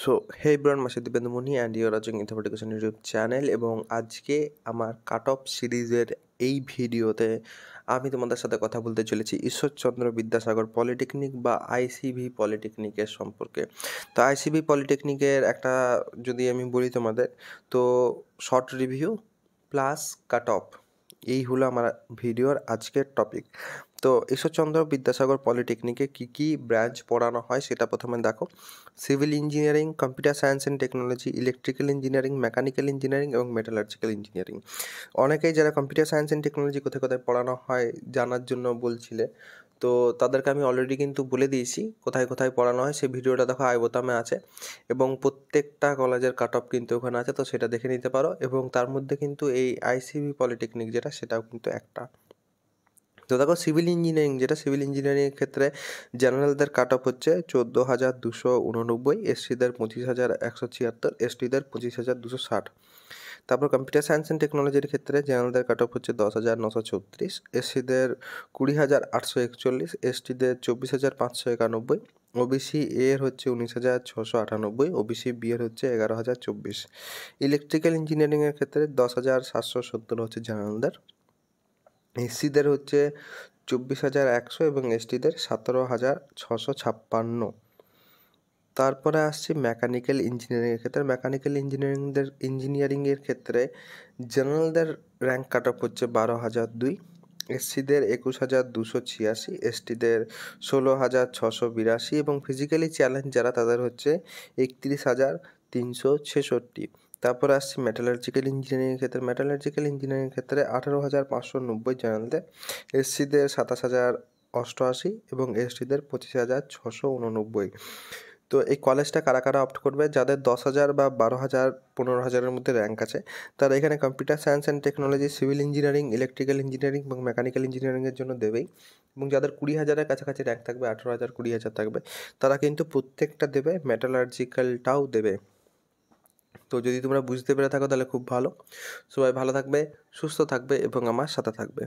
so hey ব্রন মাসিদ Dipendra and you're watching ইনফোটিকেশন ইউটিউব চ্যানেল এবং আজকে আমার কাট অফ সিরিজের এই ভিডিওতে আমি তোমাদের সাথে কথা বলতে চলেছি ঈশ্বরচন্দ্র বিদ্যাসাগর পলিটেকনিক বা আইসিভি পলিটেকনিকের সম্পর্কে তো আইসিভি পলিটেকনিকের একটা যদি আমি বলি তোমাদের তো short review plus cut off এই হলো আমার ভিডিওর আজকের টপিক তো ঈশ্বরচন্দ্র বিদ্যাসাগর পলিটেকনিকে কী কী ব্রাঞ্চ পড়ানো হয় সেটা প্রথমে দেখো civil engineering computer science and technology electrical engineering mechanical engineering এবং মেটালার্জিক্যাল ইঞ্জিনিয়ারিং অনেকেই যারা কম্পিউটার সায়েন্স অ্যান্ড টেকনোলজি কোথায় কোথায় পড়ানো হয় জানার জন্য বলছিলে তো তাদেরকে আমি অলরেডি কিন্তু বলে দিয়েছি কোথায় কোথায় পড়ানো হয় সেই ভিডিওটা দেখো আই বোতামে আছে এবং প্রত্যেকটা কলেজের কাট অফ কিন্তু ওখানে আছে তো সেটা দেখে নিতে পারো এবং তার মধ্যে কিন্তু এই আইসিবি পলিটেকনিক যেটা সেটাও কিন্তু একটা তো দেখো সিভিল ইঞ্জিনিয়ারিং যেটা সিভিল ইঞ্জিনিয়ারিং ক্ষেত্রে জেনারেলদের কাট অফ হচ্ছে চোদ্দো হাজার দুশো উননব্বই এসসিদের পঁচিশ হাজার একশো ছিয়াত্তর এসটিদের পঁচিশ হাজার দুশো ষাট তারপর কম্পিউটার সায়েন্স অ্যান্ড টেকনোলজির ক্ষেত্রে জেনারেলদের কাট অফ হচ্ছে দশ হাজার নশো চৌত্রিশ এসসিদের কুড়ি হাজার আটশো একচল্লিশ এসটিদের চব্বিশ হাজার পাঁচশো একানব্বই ওবিসি এর হচ্ছে উনিশ হাজার ছশো আটানব্বই ওবিসি বি এর হচ্ছে এগারো হাজার চব্বিশ ইলেকট্রিক্যাল ইঞ্জিনিয়ারিংয়ের ক্ষেত্রে দশ হাজার সাতশো সত্তর হচ্ছে জেনারেলদের এসসিদের হচ্ছে চব্বিশ হাজার একশো এবং এসটিদের সতেরো হাজার ছশো ছাপ্পান্ন তারপরে আসছি মেকানিক্যাল ইঞ্জিনিয়ারিংয়ের ক্ষেত্রে মেকানিক্যাল ইঞ্জিনিয়ারিংদের ইঞ্জিনিয়ারিংয়ের ক্ষেত্রে জেনারেলদের র্যাঙ্ক কাট অফ হচ্ছে বারো হাজার দুই এসসিদের একুশ হাজার দুশো ছিয়াশি এসটিদের ষোলো হাজার ছশো বিরাশি এবং ফিজিক্যালি চ্যালেঞ্জ যারা তাদের হচ্ছে একত্রিশ হাজার তিনশো ছেষট্টি তারপর আসছি মেটালার্জিক্যাল ইঞ্জিনিয়ারিংয়ের ক্ষেত্রে মেটালার্জিক্যাল ইঞ্জিনিয়ারিং ক্ষেত্রে আঠারো হাজার পাঁচশো নব্বই জেনারেলদের এসসিদের সাতাশ হাজার অষ্টআশি এবং এসটিদের পঁচিশ হাজার ছশো উননব্বই তো এই কলেজটা কারা কারা অপ্ট করবে যাদের দশ হাজার বা বারো হাজার পনেরো হাজারের মধ্যে র্যাঙ্ক আছে তারা এখানে computer science and technology civil engineering electrical engineering এবং মেকানিক্যাল ইঞ্জিনিয়ারিংয়ের জন্য দেবেই এবং যাদের কুড়ি হাজারের কাছাকাছি র্যাঙ্ক থাকবে আঠেরো হাজার কুড়ি হাজার থাকবে তারা কিন্তু প্রত্যেকটা দেবে মেটালার্জিক্যালটাও দেবে তো যদি তোমরা বুঝতে পেরে থাকো তাহলে খুব ভালো সবাই ভালো থাকবে সুস্থ থাকবে এবং আমার সাথে থাকবে